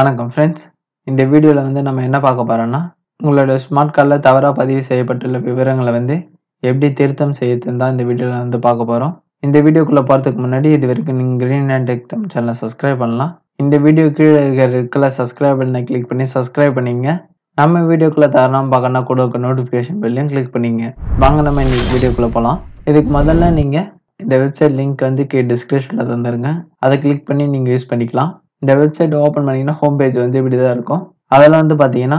வணக்கம் ஃப்ரெண்ட்ஸ் இந்த வீடியோவில் வந்து நம்ம என்ன பார்க்க போகிறோம்னா உங்களோட ஸ்மார்ட் கார்டில் தவறாக பதிவு செய்யப்பட்டுள்ள விவரங்களை வந்து எப்படி திருத்தம் செய்யறதுன்னு தான் இந்த வீடியோவில் வந்து பார்க்க போகிறோம் இந்த வீடியோக்குள்ளே போகிறதுக்கு முன்னாடி இது வரைக்கும் நீங்கள் க்ரீன் அண்ட் டெக் தம் சேனலை சப்ஸ்கிரைப் பண்ணலாம் இந்த வீடியோ கீழே இருக்கிற இருக்கல சப்ஸ்கிரைப் பண்ண கிளிக் பண்ணி சப்ஸ்கிரைப் பண்ணிங்க நம்ம வீடியோக்குள்ளே தரணும் பார்க்கணும் கூட இருக்க நோட்டிஃபிகேஷன் பில்லையும் கிளிக் பண்ணிங்க வாங்க நம்ம இன்னைக்கு வீடியோக்குள்ளே போகலாம் இதுக்கு முதல்ல நீங்கள் இந்த வெப்சைட் லிங்க் வந்து கே டிஸ்கிரிப்ஷனில் தந்துருங்க அதை கிளிக் பண்ணி நீங்கள் யூஸ் பண்ணிக்கலாம் இந்த வெப்சைட் ஓப்பன் பண்ணிங்கன்னா ஹோம் பேஜ் வந்து இப்படி தான் இருக்கும் அதெல்லாம் வந்து பார்த்தீங்கன்னா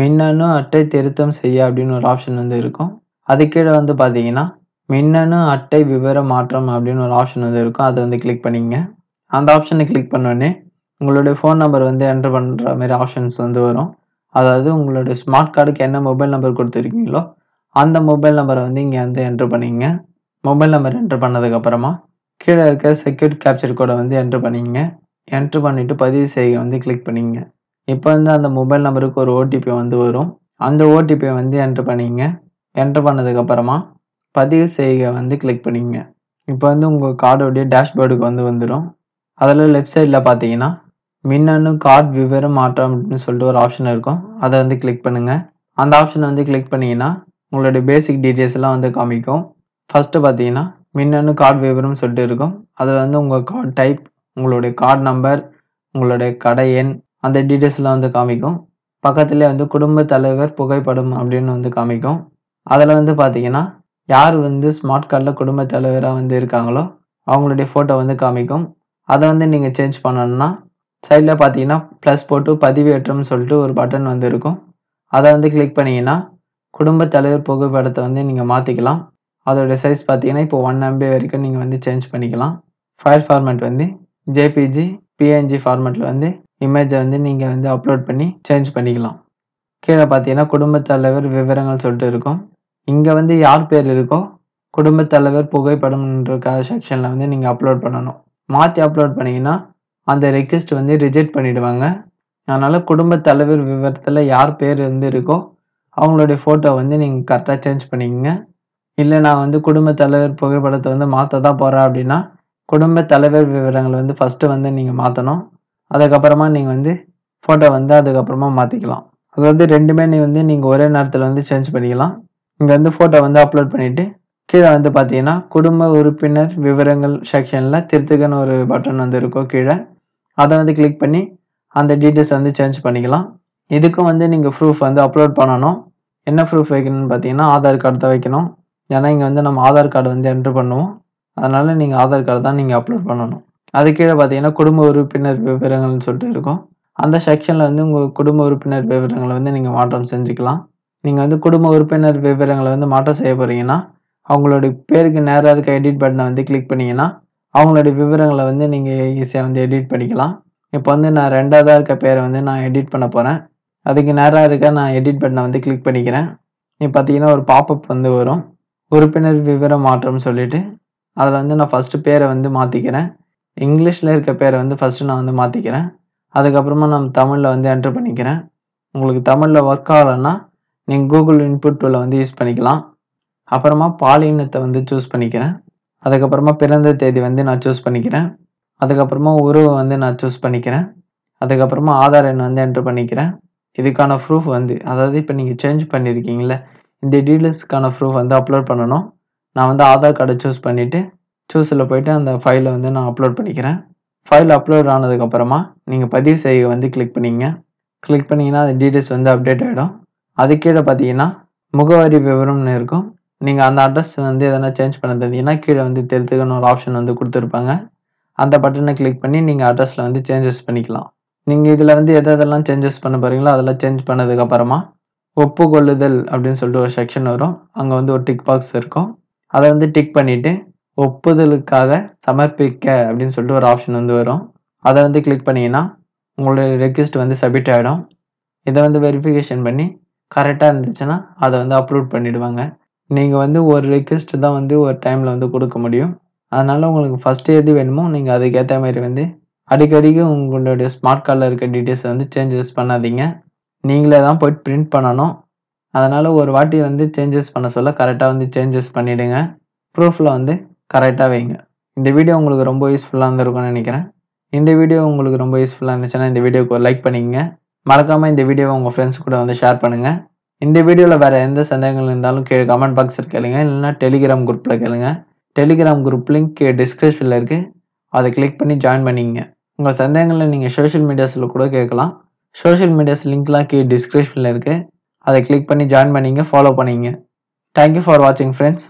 மின்னணு அட்டை திருத்தம் செய்ய அப்படின்னு ஒரு ஆப்ஷன் வந்து இருக்கும் அதுக்கீழே வந்து பார்த்தீங்கன்னா மின்னணு அட்டை விவர மாற்றம் அப்படின்னு ஒரு ஆப்ஷன் வந்து இருக்கும் அதை வந்து கிளிக் பண்ணிங்க அந்த ஆப்ஷனை கிளிக் பண்ணோடனே உங்களுடைய ஃபோன் நம்பர் வந்து என்ட்ரு பண்ணுற மாதிரி ஆப்ஷன்ஸ் வந்து வரும் அதாவது உங்களுடைய ஸ்மார்ட் கார்டுக்கு என்ன மொபைல் நம்பர் கொடுத்துருக்கீங்களோ அந்த மொபைல் நம்பரை வந்து இங்கே வந்து என்ட்ரு பண்ணிங்க மொபைல் நம்பர் என்டர் பண்ணதுக்கப்புறமா கீழே இருக்க செக்யூர் கேப்சர் கோடை வந்து என்ட்ரு பண்ணிங்க என்ட்ரு பண்ணிவிட்டு பதிவு செய்ய வந்து கிளிக் பண்ணிங்க இப்போ வந்து அந்த மொபைல் நம்பருக்கு ஒரு ஓடிபி வந்து வரும் அந்த ஓடிபியை வந்து என்ட்ரு பண்ணிங்க என்ட்ரு பண்ணதுக்கப்புறமா பதிவு செய்க வந்து கிளிக் பண்ணிங்க இப்போ வந்து உங்கள் கார்டோடைய டேஷ்போர்டுக்கு வந்து வந்துடும் அதில் லெஃப்ட் சைடில் பார்த்தீங்கன்னா மின்னணு கார்டு விவரம் மாற்றம் அப்படின்னு சொல்லிட்டு ஒரு ஆப்ஷன் இருக்கும் அதை வந்து கிளிக் பண்ணுங்கள் அந்த ஆப்ஷனை வந்து கிளிக் பண்ணிங்கன்னா உங்களுடைய பேசிக் டீட்டெயில்ஸ்லாம் வந்து காமிக்கும் ஃபஸ்ட்டு பார்த்தீங்கன்னா மின்னணு கார்டு விவரம்னு சொல்லிட்டு இருக்கும் அதில் வந்து உங்கள் கார்டு டைப் உங்களுடைய கார்டு நம்பர் உங்களுடைய கடை எண் அந்த டீட்டெயில்ஸ்லாம் வந்து காமிக்கும் பக்கத்தில் வந்து குடும்ப தலைவர் புகைப்படம் அப்படின்னு வந்து காமிக்கும் அதில் வந்து பார்த்தீங்கன்னா யார் வந்து ஸ்மார்ட் கார்டில் குடும்ப தலைவராக வந்து இருக்காங்களோ அவங்களுடைய ஃபோட்டோ வந்து காமிக்கும் அதை வந்து நீங்கள் சேஞ்ச் பண்ணணும்னா சைடில் பார்த்தீங்கன்னா ப்ளஸ் போட்டு பதிவேற்றம்னு சொல்லிட்டு ஒரு பட்டன் வந்து இருக்கும் அதை வந்து கிளிக் பண்ணிங்கன்னா குடும்ப தலைவர் புகைப்படத்தை வந்து நீங்கள் மாற்றிக்கலாம் அதோடய சைஸ் பார்த்தீங்கன்னா இப்போ ஒன் எம்பி வரைக்கும் நீங்கள் வந்து சேஞ்ச் பண்ணிக்கலாம் ஃபைல் ஃபார்மேட் வந்து ஜேபிஜி பிஎன்ஜி ஃபார்மெட்டில் வந்து இமேஜை வந்து நீங்கள் வந்து அப்லோட் பண்ணி சேஞ்ச் பண்ணிக்கலாம் கீழே பார்த்தீங்கன்னா குடும்பத் தலைவர் விவரங்கள் சொல்லிட்டு இருக்கும் இங்கே வந்து யார் பேர் இருக்கோ குடும்பத் தலைவர் புகைப்படம்ன்ற செக்ஷனில் வந்து நீங்கள் அப்லோட் பண்ணணும் மாற்றி அப்லோட் பண்ணிங்கன்னா அந்த ரெக்வெஸ்ட் வந்து ரிஜெக்ட் பண்ணிவிடுவாங்க அதனால் குடும்பத் தலைவர் விவரத்தில் யார் பேர் வந்து இருக்கோ அவங்களுடைய ஃபோட்டோ வந்து நீங்கள் கரெக்டாக சேஞ்ச் பண்ணிக்கங்க இல்லை நான் வந்து குடும்பத் தலைவர் புகைப்படத்தை வந்து மாற்ற தான் போகிறேன் அப்படின்னா குடும்ப தலைவர் விவரங்களை வந்து ஃபஸ்ட்டு வந்து நீங்கள் மாற்றணும் அதுக்கப்புறமா நீங்கள் வந்து ஃபோட்டோ வந்து அதுக்கப்புறமா மாற்றிக்கலாம் அதாவது ரெண்டுமே நீ வந்து நீங்கள் ஒரே நேரத்தில் வந்து சேஞ்ச் பண்ணிக்கலாம் இங்கே வந்து ஃபோட்டோ வந்து அப்லோட் பண்ணிவிட்டு கீழே வந்து பார்த்தீங்கன்னா குடும்ப உறுப்பினர் விவரங்கள் செக்ஷனில் திருத்துக்கன்னு ஒரு பட்டன் வந்து இருக்கும் கீழே அதை வந்து கிளிக் பண்ணி அந்த டீட்டெயில்ஸ் வந்து சேஞ்ச் பண்ணிக்கலாம் இதுக்கும் வந்து நீங்கள் ப்ரூஃப் வந்து அப்லோட் பண்ணணும் என்ன ப்ரூஃப் வைக்கணும்னு பார்த்தீங்கன்னா ஆதார் கார்டு தான் வைக்கணும் ஏன்னா இங்கே வந்து நம்ம ஆதார் கார்டு வந்து என்ட்ரு பண்ணுவோம் அதனால் நீங்கள் ஆதார் கார்டு தான் நீங்கள் அப்லோட் பண்ணணும் அது கீழே பார்த்தீங்கன்னா குடும்ப உறுப்பினர் விவரங்கள்னு சொல்லிட்டு இருக்கும் அந்த செக்ஷனில் வந்து உங்கள் குடும்ப உறுப்பினர் விவரங்களை வந்து நீங்கள் மாற்றம் செஞ்சுக்கலாம் நீங்கள் வந்து குடும்ப உறுப்பினர் விவரங்களை வந்து மாற்றம் செய்ய போகிறீங்கன்னா அவங்களோட பேருக்கு நேராக இருக்க எடிட் பட்டனை வந்து கிளிக் பண்ணிங்கன்னா அவங்களுடைய விவரங்களை வந்து நீங்கள் ஈஸியாக வந்து எடிட் பண்ணிக்கலாம் இப்போ வந்து நான் ரெண்டாவதாக இருக்க பேரை வந்து நான் எடிட் பண்ண போகிறேன் அதுக்கு நேராக இருக்க நான் எடிட் பட்டனை வந்து கிளிக் பண்ணிக்கிறேன் இப்போ பார்த்தீங்கன்னா ஒரு பாப்பப் வந்து வரும் உறுப்பினர் விவரம் மாற்றம்னு சொல்லிட்டு அதில் வந்து நான் ஃபஸ்ட்டு பேரை வந்து மாற்றிக்கிறேன் இங்கிலீஷில் இருக்க பேரை வந்து ஃபஸ்ட்டு நான் வந்து மாற்றிக்கிறேன் அதுக்கப்புறமா நான் தமிழில் வந்து என்ட்ரு பண்ணிக்கிறேன் உங்களுக்கு தமிழில் ஒர்க் ஆகலைன்னா நீங்கள் கூகுள் இன்புட் டூலை வந்து யூஸ் பண்ணிக்கலாம் அப்புறமா பாலினத்தை வந்து சூஸ் பண்ணிக்கிறேன் அதுக்கப்புறமா பிறந்த தேதி வந்து நான் சூஸ் பண்ணிக்கிறேன் அதுக்கப்புறமா உருவை வந்து நான் சூஸ் பண்ணிக்கிறேன் அதுக்கப்புறமா ஆதார் எண் வந்து என்ட்ரு பண்ணிக்கிறேன் இதுக்கான ப்ரூஃப் வந்து அதாவது இப்போ நீங்கள் சேஞ்ச் பண்ணியிருக்கீங்களே இந்த டீட்டெயில்ஸ்க்கான ப்ரூஃப் வந்து அப்லோட் பண்ணணும் நான் வந்து ஆதார் கார்டை சூஸ் பண்ணிவிட்டு சூஸில் போயிட்டு அந்த ஃபைலை வந்து நான் அப்லோட் பண்ணிக்கிறேன் ஃபைல் அப்லோட் ஆனதுக்கப்புறமா நீங்கள் பதிவு செய்ய வந்து கிளிக் பண்ணிங்க கிளிக் பண்ணிங்கன்னா அது டீட்டெயில்ஸ் வந்து அப்டேட் ஆகிடும் அது கீழே பார்த்தீங்கன்னா முகவரி விவரம்னு இருக்கும் நீங்கள் அந்த அட்ரஸ் வந்து எதனா சேஞ்ச் பண்ண தெரிஞ்சிங்கன்னா கீழே வந்து தெரிஞ்சுக்கணும் ஒரு ஆப்ஷன் வந்து கொடுத்துருப்பாங்க அந்த பட்டனை கிளிக் பண்ணி நீங்கள் அட்ரஸில் வந்து சேஞ்சஸ் பண்ணிக்கலாம் நீங்கள் இதில் வந்து எதை எதெல்லாம் சேஞ்சஸ் பண்ண போகிறீங்களோ அதெல்லாம் சேஞ்ச் பண்ணதுக்கப்புறமா ஒப்புக்கொள்ளுதல் அப்படின்னு சொல்லிட்டு ஒரு செக்ஷன் வரும் அங்கே வந்து ஒரு டிக் பாக்ஸ் இருக்கும் அதை வந்து டிக் பண்ணிவிட்டு ஒப்புதலுக்காக சமர்ப்பிக்க அப்படின்னு சொல்லிட்டு ஒரு ஆப்ஷன் வந்து வரும் அதை வந்து கிளிக் பண்ணிங்கன்னா உங்களுடைய ரெக்வெஸ்ட் வந்து சப்மிட் ஆகிடும் இதை வந்து வெரிஃபிகேஷன் பண்ணி கரெக்டாக இருந்துச்சுன்னா அதை வந்து அப்லோட் பண்ணிவிடுவாங்க நீங்கள் வந்து ஒரு ரெக்வெஸ்ட் தான் வந்து ஒரு டைமில் வந்து கொடுக்க முடியும் அதனால் உங்களுக்கு ஃபஸ்ட்டு எது வேணுமோ நீங்கள் அதுக்கேற்ற மாதிரி வந்து அடிக்கடிக்கு உங்களுடைய ஸ்மார்ட் கார்டில் இருக்க டீட்டெயில்ஸை வந்து சேஞ்சஸ் பண்ணாதீங்க நீங்களே தான் போய்ட்டு பிரிண்ட் பண்ணணும் அதனால் ஒரு வாட்டி வந்து சேஞ்சஸ் பண்ண சொல்ல கரெக்டாக வந்து சேஞ்சஸ் பண்ணிவிடுங்க ப்ரூஃபில் வந்து கரெக்டாக வைங்க இந்த வீடியோ உங்களுக்கு ரொம்ப யூஸ்ஃபுல்லாக இருந்திருக்கும்னு நினைக்கிறேன் இந்த வீடியோ உங்களுக்கு ரொம்ப யூஸ்ஃபுல்லாக இருந்துச்சுன்னா இந்த வீடியோக்கு லைக் பண்ணிக்கங்க மறக்காமல் இந்த வீடியோவை உங்கள் ஃப்ரெண்ட்ஸ் கூட வந்து ஷேர் பண்ணுங்கள் இந்த வீடியோவில் வேறு எந்த சந்தேகங்கள் இருந்தாலும் கீழே கமெண்ட் பாக்ஸில் கேளுங்க இல்லைனா டெலிகிராம் குரூப்பில் கேளுங்க டெலிகிராம் குரூப் லிங்க் டிஸ்கிரிப்ஷனில் இருக்குது அதை கிளிக் பண்ணி ஜாயின் பண்ணிங்க உங்கள் சந்தேகங்களை நீங்கள் சோஷியல் மீடியாஸில் கூட கேட்கலாம் சோஷியல் மீடியாஸ் லிங்க்லாம் கீழே டிஸ்கிரிப்ஷனில் இருக்குது அதை கிளிக் பண்ணி ஜாயின் பண்ணிங்க ஃபாலோ பண்ணிங்க தேங்க்யூ ஃபார் வாட்சிங் ஃப்ரெண்ட்ஸ்